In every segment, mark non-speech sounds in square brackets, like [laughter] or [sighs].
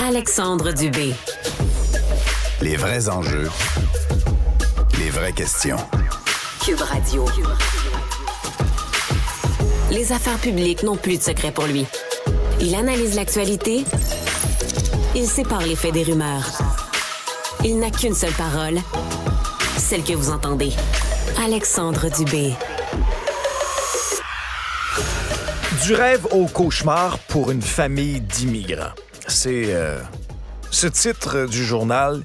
Alexandre Dubé. Les vrais enjeux. Les vraies questions. Cube Radio. Les affaires publiques n'ont plus de secret pour lui. Il analyse l'actualité. Il sépare les faits des rumeurs. Il n'a qu'une seule parole, celle que vous entendez. Alexandre Dubé. Du rêve au cauchemar pour une famille d'immigrants. C'est euh, ce titre du journal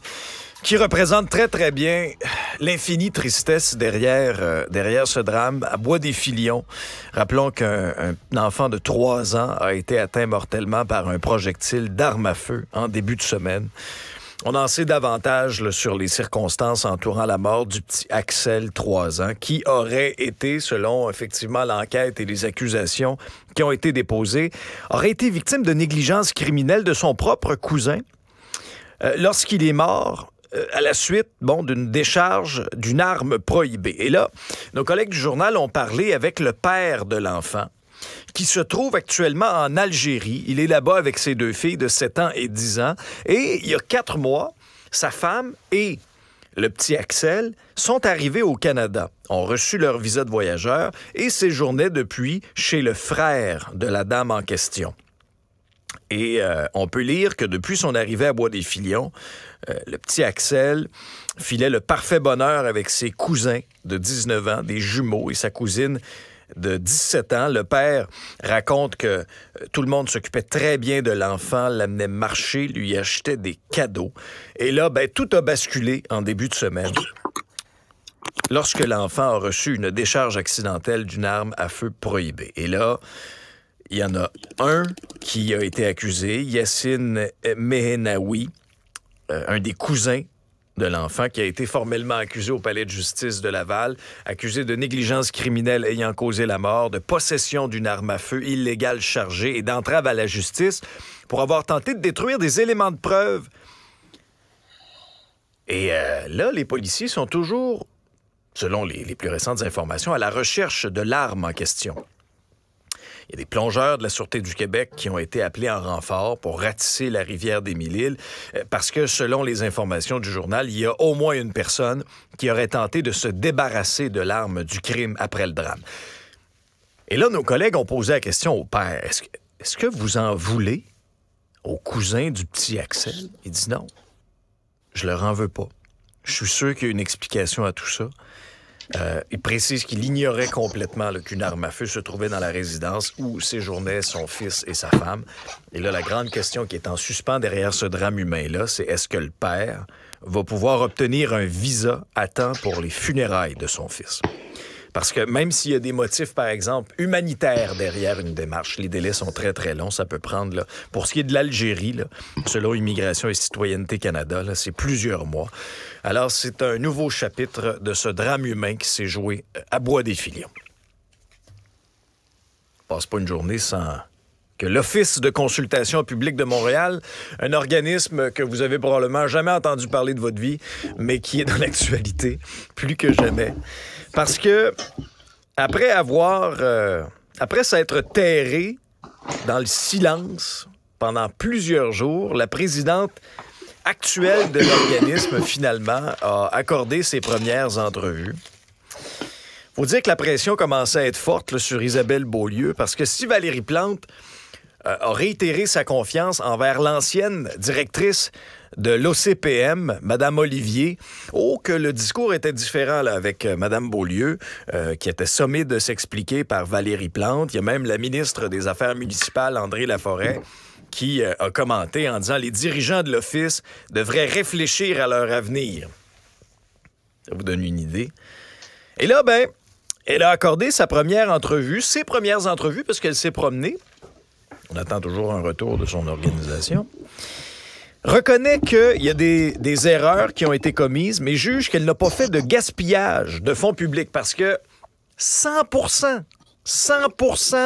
qui représente très très bien l'infinie tristesse derrière, euh, derrière ce drame à Bois des Filions. Rappelons qu'un enfant de 3 ans a été atteint mortellement par un projectile d'arme à feu en début de semaine. On en sait davantage sur les circonstances entourant la mort du petit Axel, 3 ans, qui aurait été, selon effectivement l'enquête et les accusations qui ont été déposées, aurait été victime de négligence criminelle de son propre cousin. Euh, lorsqu'il est mort, euh, à la suite bon, d'une décharge d'une arme prohibée. Et là, nos collègues du journal ont parlé avec le père de l'enfant, qui se trouve actuellement en Algérie. Il est là-bas avec ses deux filles de 7 ans et 10 ans. Et il y a quatre mois, sa femme et le petit Axel sont arrivés au Canada, ont reçu leur visa de voyageur et séjournaient depuis chez le frère de la dame en question. Et euh, on peut lire que depuis son arrivée à Bois des Filions, euh, le petit Axel filait le parfait bonheur avec ses cousins de 19 ans, des jumeaux, et sa cousine de 17 ans. Le père raconte que euh, tout le monde s'occupait très bien de l'enfant, l'amenait marcher, lui achetait des cadeaux. Et là, ben, tout a basculé en début de semaine lorsque l'enfant a reçu une décharge accidentelle d'une arme à feu prohibée. Et là, il y en a un qui a été accusé, Yassine Mehenaoui, euh, un des cousins de l'enfant qui a été formellement accusé au palais de justice de Laval, accusé de négligence criminelle ayant causé la mort, de possession d'une arme à feu illégale chargée et d'entrave à la justice pour avoir tenté de détruire des éléments de preuve. Et euh, là, les policiers sont toujours, selon les plus récentes informations, à la recherche de l'arme en question. Il y a des plongeurs de la Sûreté du Québec qui ont été appelés en renfort pour ratisser la rivière des Mille-Îles euh, parce que, selon les informations du journal, il y a au moins une personne qui aurait tenté de se débarrasser de l'arme du crime après le drame. Et là, nos collègues ont posé la question au père. Est-ce que, vous en voulez au cousin du petit Axel? Il dit non. Je leur en veux pas. Je suis sûr qu'il y a une explication à tout ça. Euh, il précise qu'il ignorait complètement qu'une arme à feu se trouvait dans la résidence où séjournaient son fils et sa femme. Et là, la grande question qui est en suspens derrière ce drame humain-là, c'est est-ce que le père va pouvoir obtenir un visa à temps pour les funérailles de son fils? Parce que même s'il y a des motifs, par exemple, humanitaires derrière une démarche, les délais sont très, très longs. Ça peut prendre, pour ce qui est de l'Algérie, selon Immigration et Citoyenneté Canada, c'est plusieurs mois. Alors, c'est un nouveau chapitre de ce drame humain qui s'est joué euh, à Bois des Filions. Passe pas une journée sans que l'Office de consultation publique de Montréal, un organisme que vous avez probablement jamais entendu parler de votre vie, mais qui est dans l'actualité plus que jamais. Parce que, après avoir, euh, après s'être terré dans le silence pendant plusieurs jours, la présidente actuelle de l'organisme, finalement, a accordé ses premières entrevues faut dire que la pression commençait à être forte sur Isabelle Beaulieu parce que si Valérie Plante euh, a réitéré sa confiance envers l'ancienne directrice de l'OCPM, Madame Olivier. Oh, que le discours était différent avec euh, Madame Beaulieu, euh, qui était sommée de s'expliquer par Valérie Plante. Il y a même la ministre des Affaires municipales, André Laforêt qui a commenté en disant les dirigeants de l'Office devraient réfléchir à leur avenir. Ça vous donne une idée. Et là, ben, elle a accordé sa première entrevue, ses premières entrevues, parce qu'elle s'est promenée. On attend toujours un retour de son organisation reconnaît qu'il y a des, erreurs qui ont été commises, mais juge qu'elle n'a pas fait de gaspillage de fonds publics parce que 100 100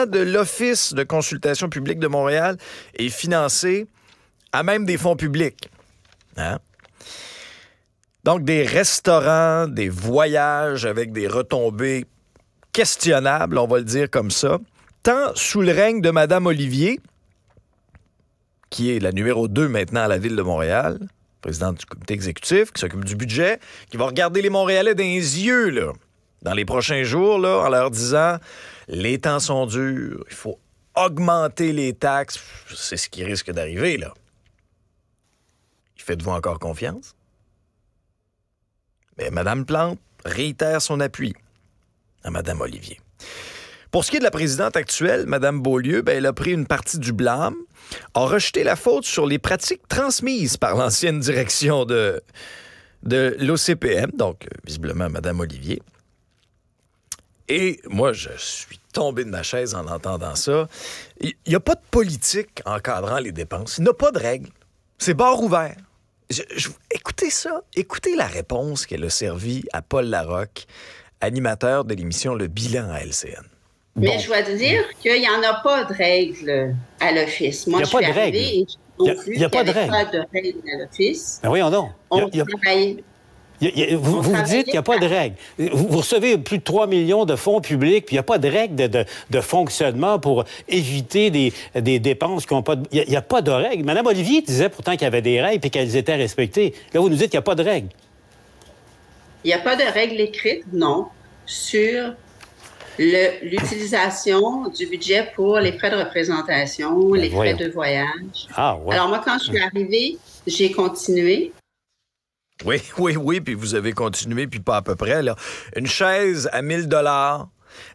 de l'Office de consultation publique de Montréal est financé à même des fonds publics. Hein? Donc, des restaurants, des voyages avec des retombées questionnables, on va le dire comme ça sous le règne de Madame Olivier, qui est la numéro 2 maintenant à la ville de Montréal, présidente du comité exécutif, qui s'occupe du budget, qui va regarder les Montréalais dans les yeux, là, dans les prochains jours, là, en leur disant les temps sont durs, il faut augmenter les taxes. C'est ce qui risque d'arriver, là. Faites-vous encore confiance? Mais Mme Plante réitère son appui à Mme Olivier. Pour ce qui est de la présidente actuelle, Mme Beaulieu, ben, elle a pris une partie du blâme, a rejeté la faute sur les pratiques transmises par l'ancienne direction de, de l'OCPM, donc euh, visiblement Mme Olivier. Et moi, je suis tombé de ma chaise en entendant ça. Il n'y a pas de politique encadrant les dépenses. Il n'y a pas de règles. C'est bord ouvert. écoutez ça. Écoutez la réponse qu'elle a servie à Paul Larocque, animateur de l'émission Le Bilan à LCN. Mais je dois te dire qu'il n'y en a pas de règles à l'office. Moi, je suis arrivée et Il n'y a, pas de règles. Il n'y a, pas de règles à l'office. oui, on vous, vous dites qu'il n'y a pas de règles. Vous, recevez plus de 3 millions de fonds publics, puis il n'y a pas de règles de, fonctionnement pour éviter des, dépenses qui n'ont pas de... Il n'y a, pas de règles. Madame Olivier disait pourtant qu'il y avait des règles et qu'elles étaient respectées. Là, vous nous dites qu'il n'y a pas de règles. Il n'y a pas de règles écrites, non, sur l'utilisation du budget pour les frais de représentation, ben les frais de voyage. Ah, Alors moi, quand je suis arrivé, j'ai continué. Oui, oui, oui, puis vous avez continué, puis pas à peu près. Là. Une chaise à 1000 dollars,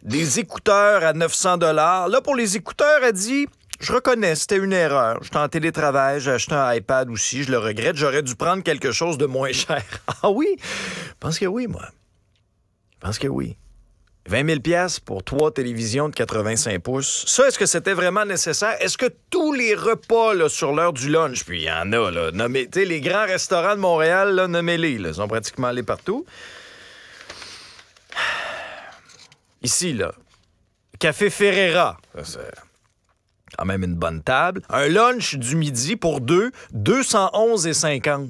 des écouteurs à 900 dollars. Là, pour les écouteurs, elle dit, je reconnais, c'était une erreur. J'étais en télétravail, j'ai acheté un iPad aussi, je le regrette, j'aurais dû prendre quelque chose de moins [laughs] cher. Ah oui? Je pense que oui, moi. Je pense que oui. 20 000 pour trois télévisions de 85 pouces. Ça, est-ce que c'était vraiment nécessaire? Est-ce que tous les repas sur l'heure du lunch, puis il y en a, là, les grands restaurants de Montréal, là, nommez-les, ils ont pratiquement allés partout. Ici, là, Café Ferreira, c'est quand même une bonne table. Un lunch du midi pour deux, 211,50.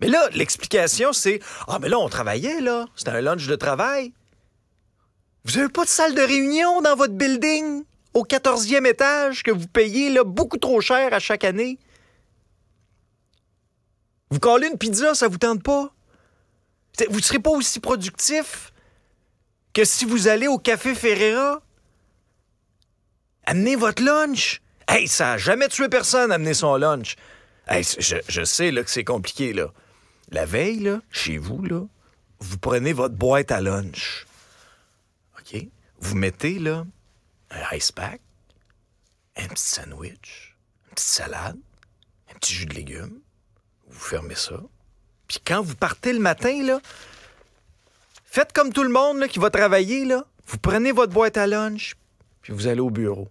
Mais là, l'explication, c'est Ah, mais là, on travaillait, là. C'était un lunch de travail. Vous n'avez pas de salle de réunion dans votre building au 14e étage que vous payez là, beaucoup trop cher à chaque année? Vous collez une pizza, ça vous tente pas? Vous ne serez pas aussi productif que si vous allez au Café Ferreira? Amenez votre lunch. Hey, ça n'a jamais tué personne, amener son lunch. je, sais là, que c'est compliqué, là. La veille, chez vous, vous prenez votre boîte à lunch vous mettez là un ice pack, un petit sandwich, une petite salade, un petit jus de légumes. Vous fermez ça. Puis quand vous partez le matin, là, faites comme tout le monde qui va travailler. Là. Vous prenez votre boîte à lunch, puis vous allez au bureau.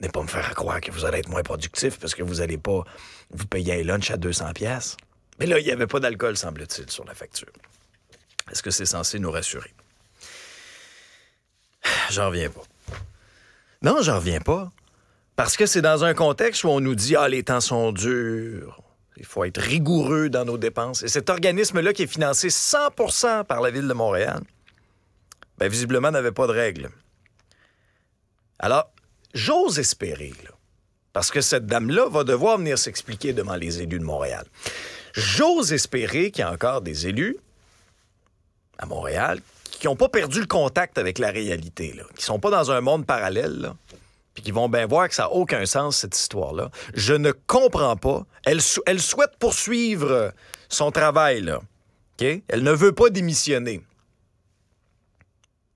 N'est pas me faire croire que vous allez être moins productif parce que vous n'allez pas vous payer un lunch à 200 pièces. Mais là, il n'y avait pas d'alcool, semble-t-il, sur la facture. Est-ce que c'est censé nous rassurer? [sighs] J'en reviens pas. Non, j'en reviens pas. Parce que c'est dans un contexte où on nous dit Ah, les temps sont durs. Il faut être rigoureux dans nos dépenses. Et cet organisme-là, qui est financé 100 par la Ville de Montréal, ben, visiblement n'avait pas de règles. Alors, j'ose espérer, là, parce que cette dame-là va devoir venir s'expliquer devant les élus de Montréal. J'ose espérer qu'il y a encore des élus à Montréal qui n'ont pas perdu le contact avec la réalité, qui qui sont pas dans un monde parallèle, puis qui vont bien voir que ça n'a aucun sens, cette histoire-là. Je ne comprends pas. Elle, souhaite poursuivre euh, son travail, là. Elle ne veut pas démissionner.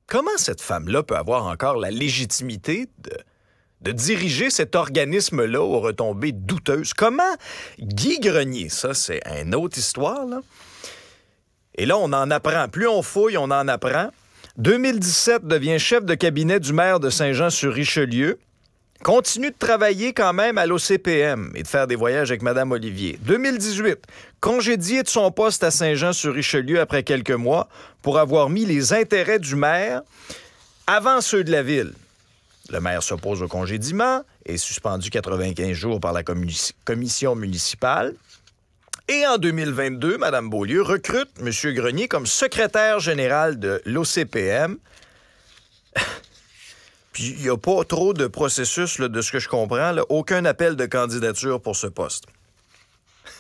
Comment cette femme-là peut avoir encore la légitimité de, de diriger cet organisme-là aux retombées douteuses? Comment Guy Grenier, ça c'est une autre histoire, là, et là, on en apprend. Plus on fouille, on en apprend. 2017 devient chef de cabinet du maire de Saint-Jean-sur-Richelieu. Continue de travailler quand même à l'OCPM et de faire des voyages avec Mme Olivier. 2018, congédié de son poste à Saint-Jean-sur-Richelieu après quelques mois pour avoir mis les intérêts du maire avant ceux de la ville. Le maire s'oppose au congédiement et est suspendu 95 jours par la commission municipale. Et en 2022, Mme Beaulieu recrute M. Grenier comme secrétaire général de l'OCPM. [laughs] Puis il n'y a pas trop de processus, de ce que je comprends. Aucun appel de candidature pour ce poste. [laughs]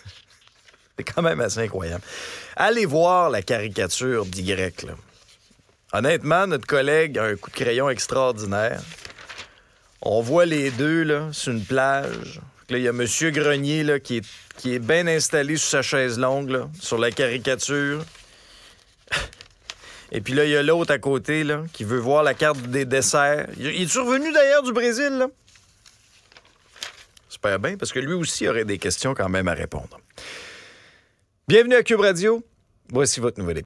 C'est quand même assez incroyable. Allez voir la caricature d'Y. Honnêtement, notre collègue a un coup de crayon extraordinaire. On voit les deux là, sur une plage. Là, il y a M. Grenier là, qui est, bien installé sur sa chaise longue, sur la caricature. Et puis là, il y a l'autre à côté là, qui veut voir la carte des desserts. Il est survenu d'ailleurs du Brésil. Là? Super bien, parce que lui aussi aurait des questions quand même à répondre. Bienvenue à Cube Radio. Voici votre nouvelle épisode.